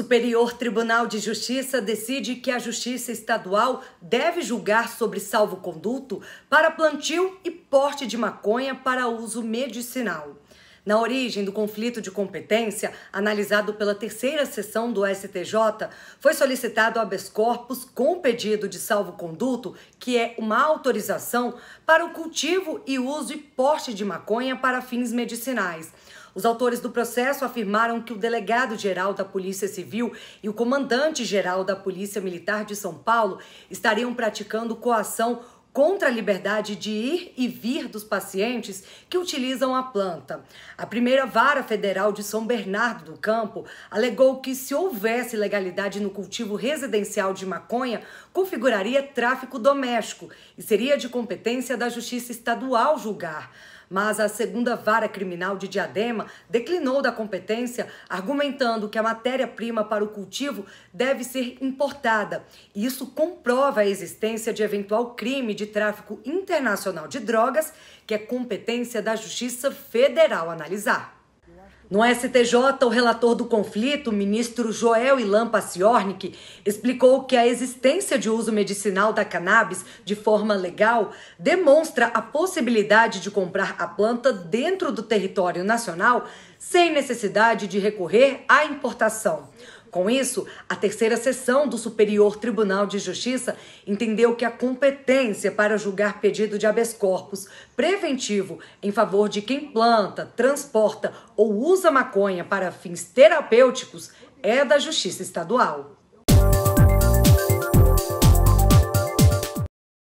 Superior Tribunal de Justiça decide que a Justiça Estadual deve julgar sobre salvo-conduto para plantio e porte de maconha para uso medicinal. Na origem do conflito de competência, analisado pela terceira sessão do STJ, foi solicitado habeas corpus com pedido de salvo-conduto, que é uma autorização para o cultivo e uso e porte de maconha para fins medicinais. Os autores do processo afirmaram que o delegado-geral da Polícia Civil e o comandante-geral da Polícia Militar de São Paulo estariam praticando coação contra a liberdade de ir e vir dos pacientes que utilizam a planta. A primeira vara federal de São Bernardo do Campo alegou que se houvesse legalidade no cultivo residencial de maconha, configuraria tráfico doméstico e seria de competência da Justiça Estadual julgar mas a segunda vara criminal de Diadema declinou da competência, argumentando que a matéria-prima para o cultivo deve ser importada. Isso comprova a existência de eventual crime de tráfico internacional de drogas, que é competência da Justiça Federal analisar. No STJ, o relator do conflito, ministro Joel Ilan Paciornik, explicou que a existência de uso medicinal da cannabis de forma legal demonstra a possibilidade de comprar a planta dentro do território nacional sem necessidade de recorrer à importação. Com isso, a terceira sessão do Superior Tribunal de Justiça entendeu que a competência para julgar pedido de habeas corpus preventivo em favor de quem planta, transporta ou usa maconha para fins terapêuticos é da Justiça Estadual.